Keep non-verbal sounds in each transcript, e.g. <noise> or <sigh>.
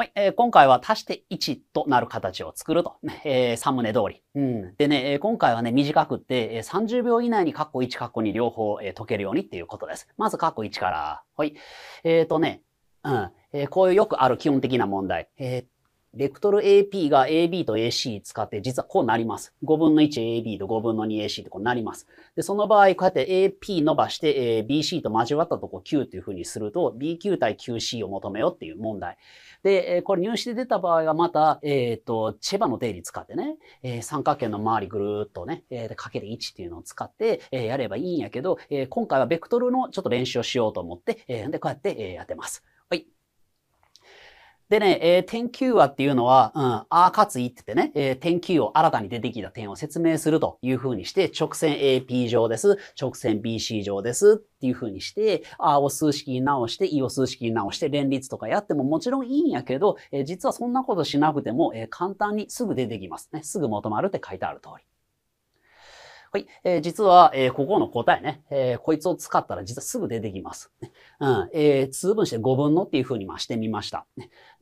はい、えー、今回は足して1となる形を作ると。えー、サムネ通り。うん。でね、えー、今回はね、短くって、30秒以内にカッコ1カッコ2両方、えー、解けるようにっていうことです。まずカッコ1から。はい。えっ、ー、とね、うん。えー、こういうよくある基本的な問題。えー、ベクトル AP が AB と AC 使って実はこうなります。5分の 1AB と5分の 2AC ってこうなります。で、その場合、こうやって AP 伸ばして、え BC と交わったとこ Q というふうにすると BQ 対 QC を求めようっていう問題。で、えこれ入試で出た場合はまた、えっ、ー、と、チェバの定理使ってね、え三角形の周りぐるっとね、えー、かける1っていうのを使って、えやればいいんやけど、え今回はベクトルのちょっと練習をしようと思って、えで、こうやって、えやってます。でね、えー、点 Q はっていうのは、うん、あかついっててね、えー、点 Q を新たに出てきた点を説明するというふうにして、直線 AP 上です、直線 BC 上ですっていうふうにして、あを数式に直して、E を数式に直して、連立とかやってももちろんいいんやけど、えー、実はそんなことしなくても、えー、簡単にすぐ出てきますね。すぐ求まるって書いてある通り。はい。えー、実は、えー、ここの答えね、えー、こいつを使ったら実はすぐ出てきます。うん。えー、通分して5分のっていうふうにましてみました。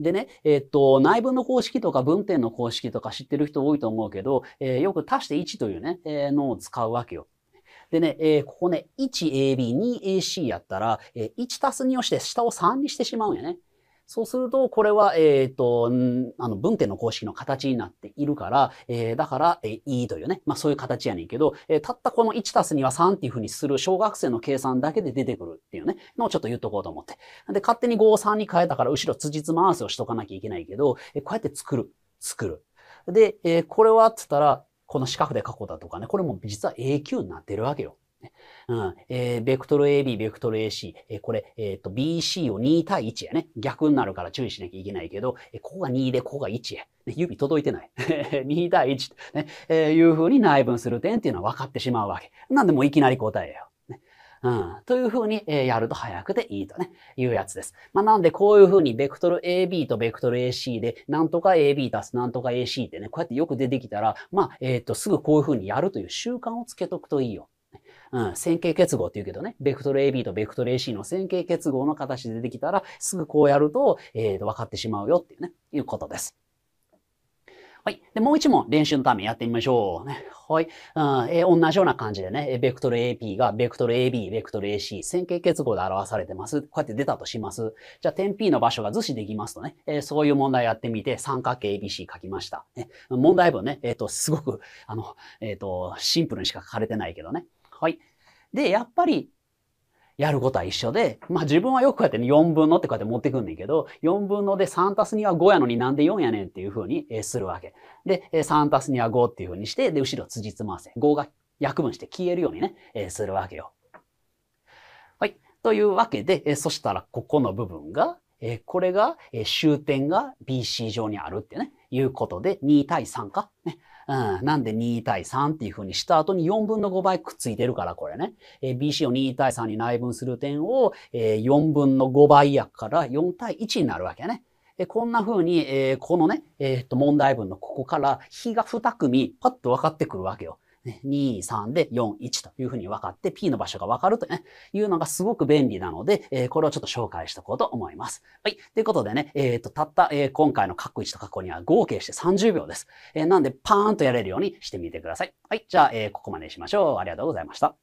でね、えー、っと、内分の公式とか分点の公式とか知ってる人多いと思うけど、えー、よく足して1というね、えー、のを使うわけよ。でね、えー、ここね、1AB、2AC やったら、えー、1足す2をして下を3にしてしまうんやね。そうすると、これは、えっ、ー、と、あの、文点の公式の形になっているから、えー、だから、えー、いというね、まあそういう形やねんけど、えー、たったこの1たす2は3っていうふうにする小学生の計算だけで出てくるっていうね、のをちょっと言っとこうと思って。で、勝手に5を3に変えたから、後ろ辻褄合わせをしとかなきゃいけないけど、えー、こうやって作る。作る。で、えー、これはって言ったら、この四角で囲うだとかね、これも実は A 級になってるわけよ。うんえー、ベクトル AB、ベクトル AC、えー、これ、えっ、ー、と BC を2対1やね。逆になるから注意しなきゃいけないけど、えここが2で、ここが1や。ね、指届いてない。2 <laughs> 対1ね、ねえいううに内分する点っていうのは分かってしまうわけ。なんでもういきなり答えよ。ねうん、というふうに、えやると早くていいとね、いうやつです。まあ、なんでこういうふうにベクトル AB とベクトル AC で、なんとか AB 足すなんとか AC ってね、こうやってよく出てきたら、まあ、えっ、と、すぐこういうふうにやるという習慣をつけとくといいよ。うん、線形結合って言うけどね、ベクトル AB とベクトル AC の線形結合の形で出てきたら、すぐこうやると、えー、分かってしまうよっていうね、いうことです。はい。で、もう一問練習のためやってみましょう。ね、はい、うんえー、同じような感じでね、ベクトル AP がベクトル AB、ベクトル AC、線形結合で表されてます。こうやって出たとします。じゃあ点 P の場所が図示できますとね、えー、そういう問題やってみて、三角形 ABC 書きました。ね、問題文ね、えっ、ー、と、すごく、あの、えっ、と、シンプルにしか書かれてないけどね。はい。で、やっぱり、やることは一緒で、まあ自分はよくこうやって、ね、4分のってこうやって持ってくんねんけど、4分ので3たす2は5やのになんで4やねんっていう風にするわけ。で、3たす2は5っていう風にして、で、後ろ辻つませ。5が約分して消えるようにね、するわけよ。はい。というわけで、そしたらここの部分が、えこれが、え終点が BC 上にあるってね、いうことで、2対3か。ね、うん。なんで2対3っていう風にした後に4分の5倍くっついてるから、これね。えー、BC を2対3に内分する点を、えー、4分の5倍やから4対1になるわけね。えこんな風に、えー、このね、えー、っと問題文のここから比が2組パッと分かってくるわけよ。ね、2、3で4、1というふうに分かって、P の場所が分かると、ね、いうのがすごく便利なので、えー、これをちょっと紹介しておこうと思います。はい。ということでね、えっ、ー、と、たった、えー、今回の括弧1と括弧2は合計して30秒です。えー、なんで、パーンとやれるようにしてみてください。はい。じゃあ、えー、ここまでにしましょう。ありがとうございました。